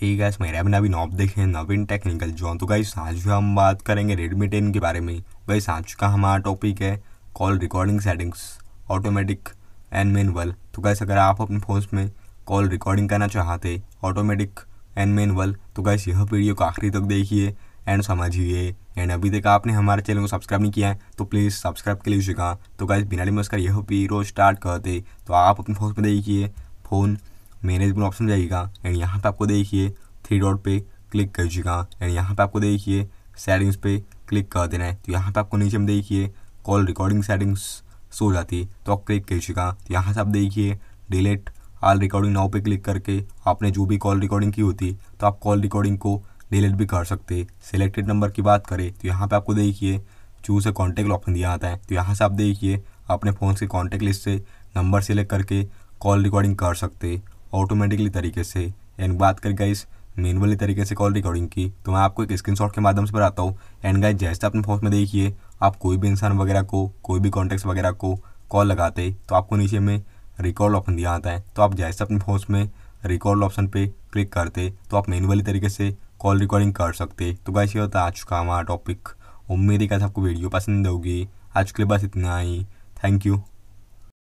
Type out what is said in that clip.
हे gas मेरा भी नवीन knob देखें नवीन टेक्निकल जो तो गाइस आज जो हम बात करेंगे रेडमी टेन के बारे में गाइस आज का हमारा टॉपिक है call recording settings automatic and manual तो गाइस अगर आप अपने फ़ोन में कॉल रिकॉर्डिंग करना चाहते ऑटोमेटिक एंड मैनुअल तो गाइस यह वीडियो को आखिरी तक देखिए एंड समझिए एंड अभी तक आपने हमारे चैनल को सब्सक्राइब नहीं किया है तो प्लीज़ सब्सक्राइब के लिए जगह तो गाइस बिना नमस्कार यह वीडियो स्टार्ट करते तो आप अपने फ़ोन में देखिए फ़ोन मैनेजमेंट ऑप्शन जाइएगा एंड यहाँ पे आपको देखिए थ्री डॉट पे क्लिक कर दीजिएगा एंड यहाँ पे आपको देखिए सेटिंग्स पे क्लिक कर देना है तो यहाँ पे आपको नीचे में देखिए कॉल रिकॉर्डिंग सेटिंग्स सो जाती है तो आप क्लिक कर दीजिएगा तो यहाँ से आप देखिए डिलेट आल रिकॉर्डिंग नाव पे क्लिक करके आपने जो भी कॉल रिकॉर्डिंग की होती तो आप कॉल रिकॉर्डिंग को डिलीट भी कर सकते सिलेक्टेड नंबर की बात करें तो यहाँ पर आपको देखिए चूज ए कॉन्टैक्ट ऑप्शन दिया आता है तो यहाँ से आप देखिए अपने फ़ोन से कॉन्टैक्ट लिस्ट से नंबर सेलेक्ट करके कॉल रिकॉर्डिंग कर सकते ऑटोमेटिकली तरीके से एंड बात करें गाइस मेनुअली तरीके से कॉल रिकॉर्डिंग की तो मैं आपको एक स्क्रीनशॉट के माध्यम से बताता हूँ एंड गाइस जैसे अपने फोन में देखिए आप कोई भी इंसान वगैरह को कोई भी कॉन्टैक्ट वगैरह को कॉल लगाते तो आपको नीचे में रिकॉर्ड ऑप्शन दिया आता है तो आप जैसे अपने फोन में रिकॉर्ड ऑप्शन पर क्लिक करते तो आप मेनुअली तरीके से कॉल रिकॉर्डिंग कर सकते तो गाइस ये होता है आज का हमारा टॉपिक उम्मीद है कि आपको वीडियो पसंद होगी आज के लिए बस इतना ही थैंक यू